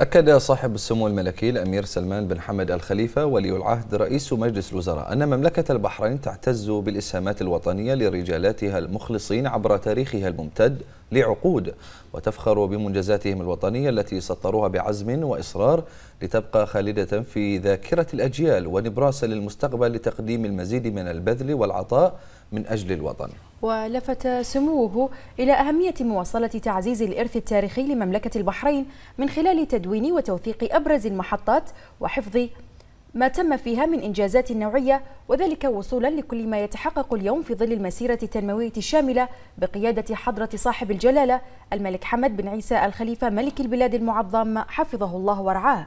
أكد صاحب السمو الملكي الأمير سلمان بن حمد الخليفة ولي العهد رئيس مجلس الوزراء أن مملكة البحرين تعتز بالإسهامات الوطنية لرجالاتها المخلصين عبر تاريخها الممتد لعقود وتفخر بمنجزاتهم الوطنية التي سطروها بعزم وإصرار لتبقى خالدة في ذاكرة الأجيال ونبراسا للمستقبل لتقديم المزيد من البذل والعطاء من أجل الوطن ولفت سموه إلى أهمية مواصلة تعزيز الإرث التاريخي لمملكة البحرين من خلال تدوين وتوثيق أبرز المحطات وحفظ ما تم فيها من إنجازات نوعية وذلك وصولا لكل ما يتحقق اليوم في ظل المسيرة التنموية الشاملة بقيادة حضرة صاحب الجلالة الملك حمد بن عيسى الخليفة ملك البلاد المعظم حفظه الله ورعاه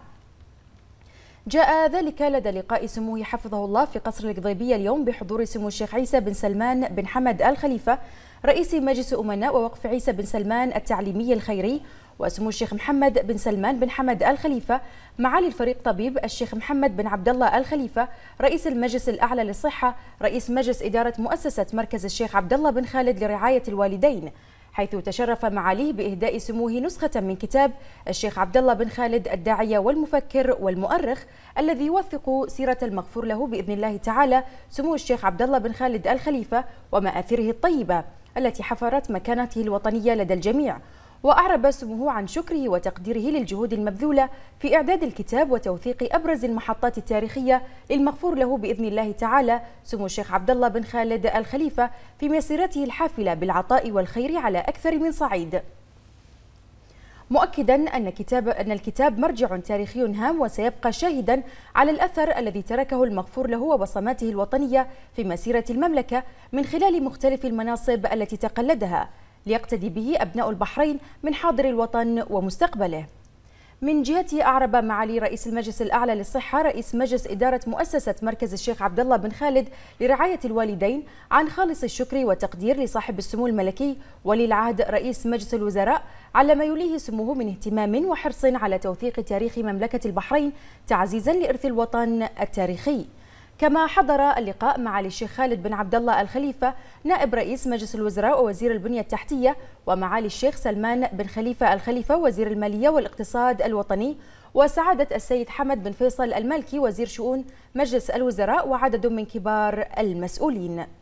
جاء ذلك لدى لقاء سموه حفظه الله في قصر القضيبية اليوم بحضور سمو الشيخ عيسى بن سلمان بن حمد الخليفة رئيس مجلس أمناء ووقف عيسى بن سلمان التعليمي الخيري وسمو الشيخ محمد بن سلمان بن حمد الخليفة معالي الفريق طبيب الشيخ محمد بن عبد الله الخليفة رئيس المجلس الأعلى للصحة رئيس مجلس إدارة مؤسسة مركز الشيخ عبد الله بن خالد لرعاية الوالدين حيث تشرف معاليه بإهداء سموه نسخة من كتاب الشيخ عبد الله بن خالد الداعية والمفكر والمؤرخ الذي يوثق سيرة المغفور له بإذن الله تعالى سمو الشيخ عبد الله بن خالد الخليفة ومآثره الطيبة التي حفرت مكانته الوطنية لدى الجميع وأعرب سموه عن شكره وتقديره للجهود المبذولة في إعداد الكتاب وتوثيق أبرز المحطات التاريخية للمغفور له بإذن الله تعالى سمو الشيخ عبد الله بن خالد الخليفة في مسيرته الحافلة بالعطاء والخير على أكثر من صعيد مؤكدا أن, كتاب أن الكتاب مرجع تاريخي هام وسيبقى شاهدا على الأثر الذي تركه المغفور له وبصماته الوطنية في مسيرة المملكة من خلال مختلف المناصب التي تقلدها ليقتدي به أبناء البحرين من حاضر الوطن ومستقبله من جهته أعرب معالي رئيس المجلس الأعلى للصحة رئيس مجلس إدارة مؤسسة مركز الشيخ عبد الله بن خالد لرعاية الوالدين عن خالص الشكر والتقدير لصاحب السمو الملكي ولي العهد رئيس مجلس الوزراء على ما يليه سموه من اهتمام وحرص على توثيق تاريخ مملكة البحرين تعزيزا لإرث الوطن التاريخي كما حضر اللقاء معالي الشيخ خالد بن عبد الله الخليفة نائب رئيس مجلس الوزراء ووزير البنية التحتية ومعالي الشيخ سلمان بن خليفة الخليفة وزير المالية والاقتصاد الوطني وسعادة السيد حمد بن فيصل المالكي وزير شؤون مجلس الوزراء وعدد من كبار المسؤولين